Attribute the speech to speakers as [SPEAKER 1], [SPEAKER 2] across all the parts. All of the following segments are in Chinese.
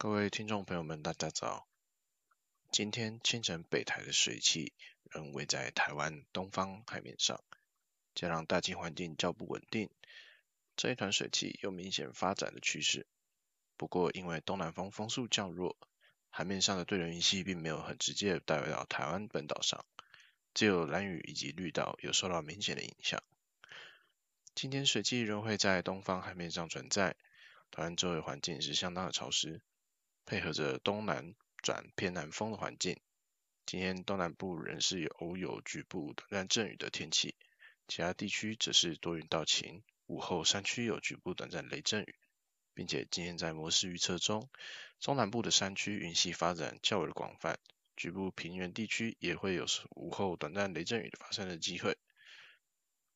[SPEAKER 1] 各位听众朋友们，大家早。今天清晨，北台的水汽仍位在台湾东方海面上，加上大气环境较不稳定，这一团水汽有明显发展的趋势。不过，因为东南风风速较弱，海面上的对流云系并没有很直接带到台湾本岛上，只有蓝雨以及绿岛有受到明显的影响。今天水汽仍会在东方海面上存在，台湾周围环境是相当的潮湿。配合着东南转偏南风的环境，今天东南部仍是有偶有局部短暂阵雨的天气，其他地区则是多云到晴，午后山区有局部短暂雷阵雨，并且今天在模式预测中，中南部的山区云系发展较为广泛，局部平原地区也会有午后短暂雷阵雨的发生的机会，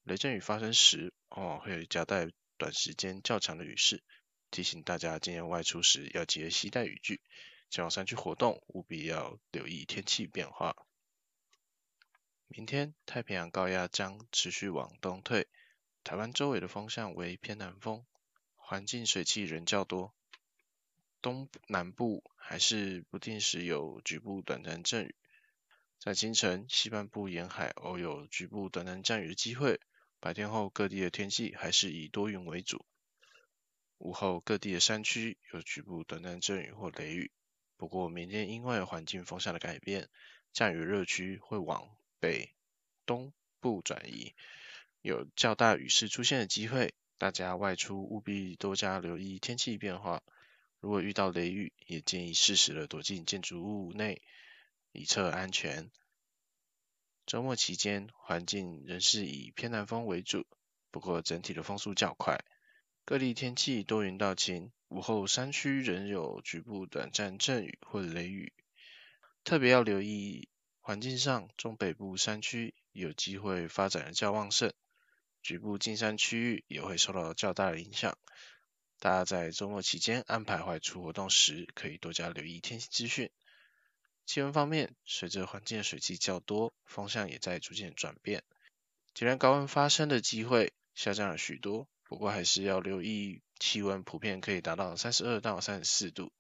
[SPEAKER 1] 雷阵雨发生时往往会有夹带短时间较强的雨势。提醒大家，今天外出时要约携带雨具，前往山区活动，务必要留意天气变化。明天，太平洋高压将持续往东退，台湾周围的风向为偏南风，环境水汽仍较多，东南部还是不定时有局部短暂阵雨，在清晨西半部沿海偶有局部短暂降雨的机会。白天后各地的天气还是以多云为主。午后，各地的山区有局部短暂阵雨或雷雨。不过，明天因为环境风向的改变，降雨热区会往北、东部转移，有较大雨势出现的机会。大家外出务必多加留意天气变化，如果遇到雷雨，也建议适时的躲进建筑物内，以测安全。周末期间，环境仍是以偏南风为主，不过整体的风速较快。各地天气多云到晴，午后山区仍有局部短暂阵雨或雷雨。特别要留意，环境上中北部山区有机会发展的较旺盛，局部进山区域也会受到较大的影响。大家在周末期间安排外出活动时，可以多加留意天气资讯。气温方面，随着环境水汽较多，风向也在逐渐转变，极端高温发生的机会下降了许多。不过还是要留意，气温普遍可以达到三十二到三十四度，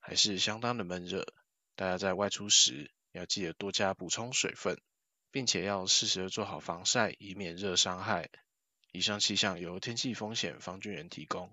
[SPEAKER 1] 还是相当的闷热。大家在外出时要记得多加补充水分，并且要适时的做好防晒，以免热伤害。以上气象由天气风险防具员提供。